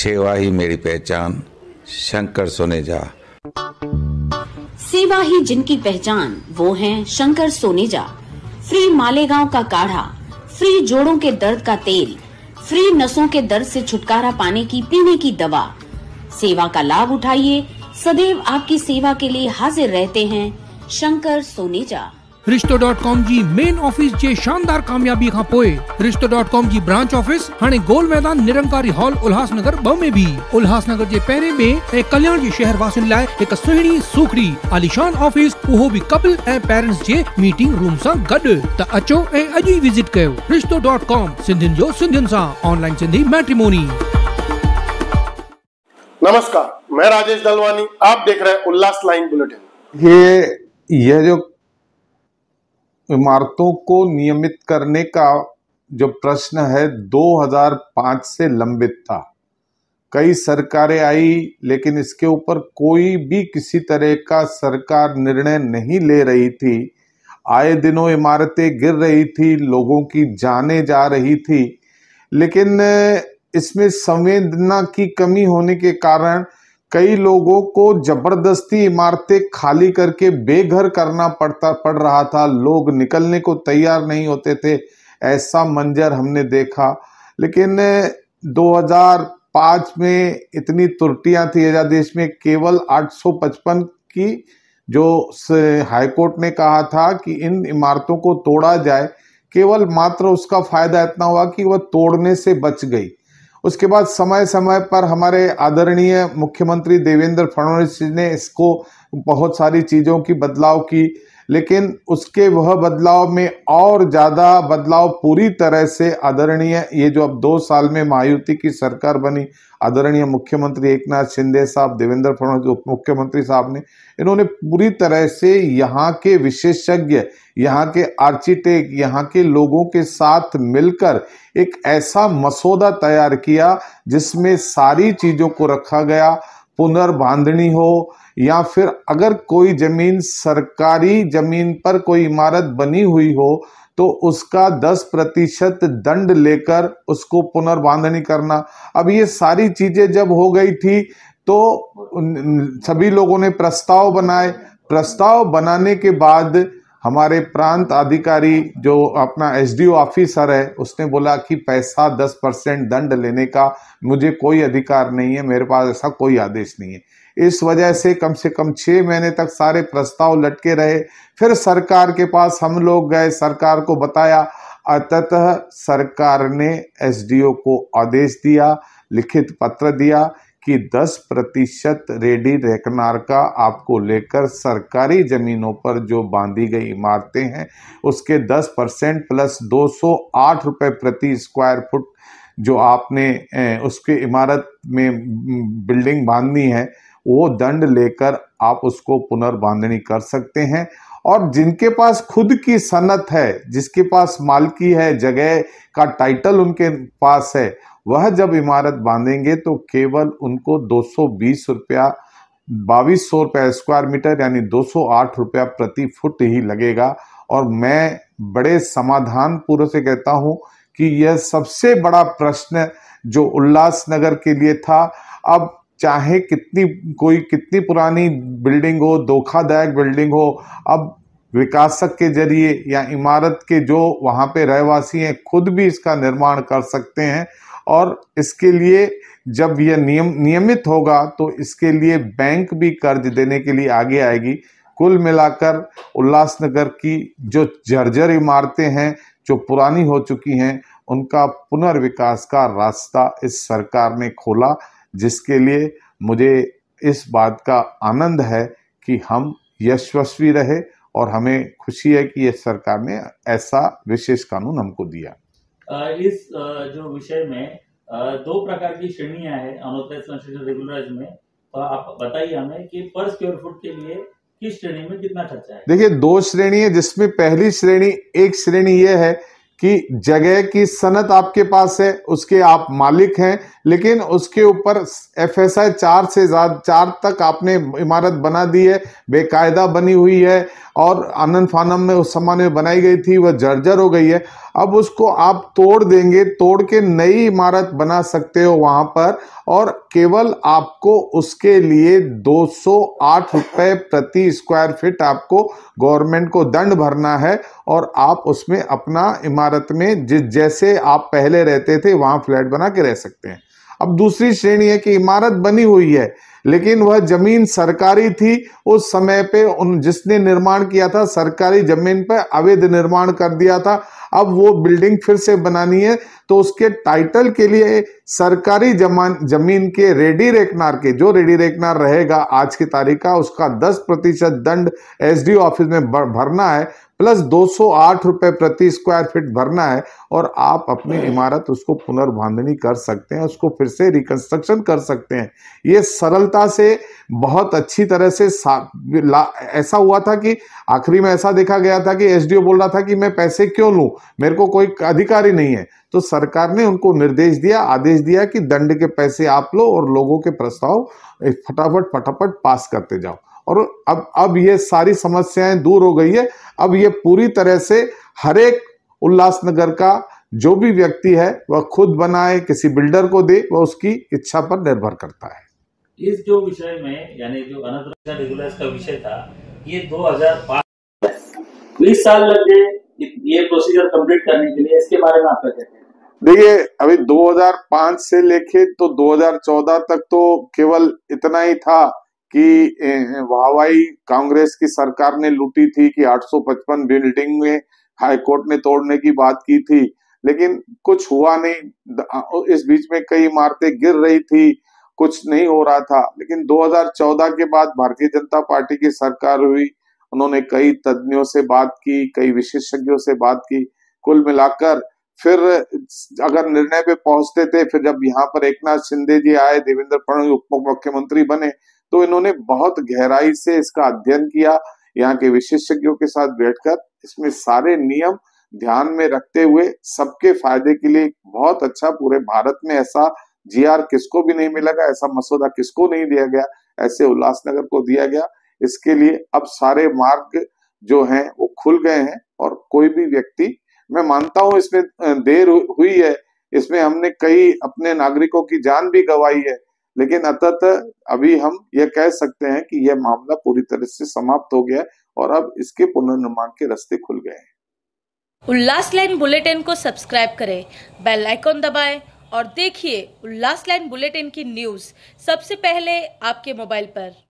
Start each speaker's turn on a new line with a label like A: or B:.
A: सेवा ही मेरी पहचान शंकर सोनेजा सेवा ही जिनकी पहचान वो हैं शंकर सोनेजा फ्री मालेगांव का काढ़ा फ्री जोड़ों के दर्द का तेल फ्री नसों के दर्द से छुटकारा पाने की पीने की दवा सेवा का लाभ उठाइए सदैव आपकी सेवा के लिए हाजिर रहते हैं शंकर सोनेजा रिश्तो डॉट कॉम जी मेन ऑफिस जे शानदार कामयाबी खां पोए रिश्तो डॉट कॉम जी ब्रांच ऑफिस हाणे गोल मैदान निरंकारी हॉल उल्हास नगर ब में भी उल्हास नगर जे पहरे में ए कल्याण जे शहर वासिन लाए एक सुहिणी सुखड़ी आलीशान ऑफिस ओहो भी कपल ए पेरेंट्स जे मीटिंग रूम सा गड त अचो ए अॼु ई विज़िट कयो रिश्तो डॉट कॉम सिंधियुनि जो सिंधियुनि सा ऑनलाइन सिंधी मैट्रिमोनी नमस्कार मैं राजेश दलवानी आप देख रहे हैं उल्लास लाइन बुलेटिन ये यह जो इमारतों को नियमित करने का जो प्रश्न है 2005 से लंबित था कई सरकारें आई लेकिन इसके ऊपर कोई भी किसी तरह का सरकार निर्णय नहीं ले रही थी आए दिनों इमारतें गिर रही थी लोगों की जाने जा रही थी लेकिन इसमें संवेदना की कमी होने के कारण कई लोगों को जबरदस्ती इमारतें खाली करके बेघर करना पड़ता पड़ रहा था लोग निकलने को तैयार नहीं होते थे ऐसा मंजर हमने देखा लेकिन 2005 में इतनी त्रुटियां थी अध्यादेश में केवल 855 की जो हाईकोर्ट ने कहा था कि इन इमारतों को तोड़ा जाए केवल मात्र उसका फायदा इतना हुआ कि वह तोड़ने से बच गई उसके बाद समय समय पर हमारे आदरणीय मुख्यमंत्री देवेंद्र फडणवीस जी ने इसको बहुत सारी चीज़ों की बदलाव की लेकिन उसके वह बदलाव में और ज़्यादा बदलाव पूरी तरह से आदरणीय ये जो अब दो साल में मायावती की सरकार बनी आदरणीय मुख्यमंत्री एक नाथ शिंदे साहब देवेंद्र फडणवीस उप मुख्यमंत्री साहब ने इन्होंने पूरी तरह से यहाँ के विशेषज्ञ यहाँ के आर्किटेक्ट यहाँ के लोगों के साथ मिलकर एक ऐसा मसौदा तैयार किया जिसमें सारी चीज़ों को रखा गया पुनर्बांधनी हो या फिर अगर कोई ज़मीन सरकारी ज़मीन पर कोई इमारत बनी हुई हो तो उसका 10 प्रतिशत दंड लेकर उसको पुनर्बांधनी करना अब ये सारी चीज़ें जब हो गई थी तो सभी लोगों ने प्रस्ताव बनाए प्रस्ताव बनाने के बाद हमारे प्रांत अधिकारी जो अपना एसडीओ ऑफिसर है उसने बोला कि पैसा दस परसेंट दंड लेने का मुझे कोई अधिकार नहीं है मेरे पास ऐसा कोई आदेश नहीं है इस वजह से कम से कम छः महीने तक सारे प्रस्ताव लटके रहे फिर सरकार के पास हम लोग गए सरकार को बताया अततः सरकार ने एसडीओ को आदेश दिया लिखित पत्र दिया कि 10 प्रतिशत रेडी रेकनार का आपको लेकर सरकारी ज़मीनों पर जो बांधी गई इमारतें हैं उसके 10 परसेंट प्लस दो सौ आठ प्रति स्क्वायर फुट जो आपने उसके इमारत में बिल्डिंग बांधनी है वो दंड लेकर आप उसको पुनर्बांधनी कर सकते हैं और जिनके पास खुद की सनत है जिसके पास मालकी है जगह का टाइटल उनके पास है वह जब इमारत बांधेंगे तो केवल उनको दो सौ बीस रुपया बाईस सौ रुपया स्क्वायर मीटर यानी दो सौ आठ रुपया प्रति फुट ही लगेगा और मैं बड़े समाधान पूर्व से कहता हूं कि यह सबसे बड़ा प्रश्न जो उल्लासनगर के लिए था अब चाहे कितनी कोई कितनी पुरानी बिल्डिंग हो धोखादायक बिल्डिंग हो अब विकासक के जरिए या इमारत के जो वहाँ पे रहवासी हैं खुद भी इसका निर्माण कर सकते हैं और इसके लिए जब यह नियम नियमित होगा तो इसके लिए बैंक भी कर्ज देने के लिए आगे आएगी कुल मिलाकर उल्लासनगर की जो जर्जर इमारतें हैं जो पुरानी हो चुकी हैं उनका पुनर्विकास का रास्ता इस सरकार ने खोला जिसके लिए मुझे इस बात का आनंद है कि हम यशस्वी रहे और हमें खुशी है कि यह सरकार ने ऐसा विशेष कानून हमको दिया इस जो विषय में दो प्रकार की श्रेणियां है अनोथराइज कंस्ट्रक्शन रेगुलराइज में तो आप बताइए हमें कि पर स्क्वायर फुट के लिए किस श्रेणी में कितना खर्चा है देखिए दो श्रेणी है जिसमें पहली श्रेणी एक श्रेणी यह है कि जगह की सनत आपके पास है उसके आप मालिक हैं लेकिन उसके ऊपर एफ एस आई चार से ज्यादा चार तक आपने इमारत बना दी है बेकायदा बनी हुई है और आनन फानम में उस समान में बनाई गई थी वह जर्जर हो गई है अब उसको आप तोड़ देंगे तोड़ के नई इमारत बना सकते हो वहां पर और केवल आपको उसके लिए दो सौ आठ प्रति स्क्वायर फीट आपको गवर्नमेंट को दंड भरना है और आप उसमें अपना इमारत में जिस जैसे आप पहले रहते थे वहां फ्लैट बना के रह सकते हैं अब दूसरी श्रेणी है कि इमारत बनी हुई है लेकिन वह जमीन सरकारी थी उस समय पे उन जिसने निर्माण किया था सरकारी जमीन पर अवैध निर्माण कर दिया था अब वो बिल्डिंग फिर से बनानी है तो उसके टाइटल के लिए सरकारी जमान जमीन के रेडी रेकनार के जो रेडी रेकनार रहेगा आज की तारीख का उसका 10 प्रतिशत दंड एस ऑफिस में भरना है प्लस दो रुपए प्रति स्क्वायर फीट भरना है और आप अपनी इमारत उसको पुनर्बांधनी कर सकते हैं उसको फिर से रिकंस्ट्रक्शन कर सकते हैं ये सरलता से बहुत अच्छी तरह से ऐसा हुआ था कि आखिरी में ऐसा देखा गया था कि एसडीओ बोल रहा था कि मैं पैसे क्यों लू मेरे को कोई अधिकारी नहीं है तो सरकार ने उनको निर्देश दिया आदेश दिया कि दंड के पैसे आप लो और लोगों के प्रस्ताव फटाफट फटाफट पास करते जाओ और अब अब ये सारी समस्याएं दूर हो गई है अब ये पूरी तरह से हरेक उल्लासनगर का जो भी व्यक्ति है वह खुद बनाए किसी बिल्डर को दे वह उसकी इच्छा पर निर्भर करता है इस जो विषय में यानी जो अनंत का विषय था ये 2005 20 तो साल लग गए ये प्रोसीजर कंप्लीट करने के लिए इसके बारे में आप क्या कहते हैं देखिए अभी 2005 से लेके तो 2014 तक तो केवल इतना ही था कि वाहवाई कांग्रेस की सरकार ने लूटी थी कि 855 बिल्डिंग में हाईकोर्ट ने तोड़ने की बात की थी लेकिन कुछ हुआ नहीं इस बीच में कई इमारतें गिर रही थी कुछ नहीं हो रहा था लेकिन 2014 के बाद भारतीय जनता पार्टी की सरकार हुई उन्होंने कई तज्ञों से बात की कई विशेषज्ञों से बात की कुल मिलाकर फिर अगर निर्णय पे पहुंचते थे फिर जब यहाँ पर एक नाथ शिंदे जी आए देवेंद्र फडणवीस उप मुख्यमंत्री बने तो इन्होंने बहुत गहराई से इसका अध्ययन किया यहाँ के विशेषज्ञों के साथ बैठकर इसमें सारे नियम ध्यान में रखते हुए सबके फायदे के लिए बहुत अच्छा पूरे भारत में ऐसा जीआर किसको भी नहीं मिलेगा ऐसा मसौदा किसको नहीं दिया गया ऐसे उल्लासनगर को दिया गया इसके लिए अब सारे मार्ग जो हैं वो खुल गए हैं और कोई भी व्यक्ति मैं मानता हूं इसमें देर हुई है इसमें हमने कई अपने नागरिकों की जान भी गंवाई है लेकिन अतत अभी हम यह कह सकते हैं कि यह मामला पूरी तरह से समाप्त हो गया और अब इसके पुनर्निर्माण के रास्ते खुल गए हैं उल्लास लाइन बुलेटिन को सब्सक्राइब करें बेल आइकॉन दबाएं और देखिए उल्लास लाइन बुलेटिन की न्यूज सबसे पहले आपके मोबाइल पर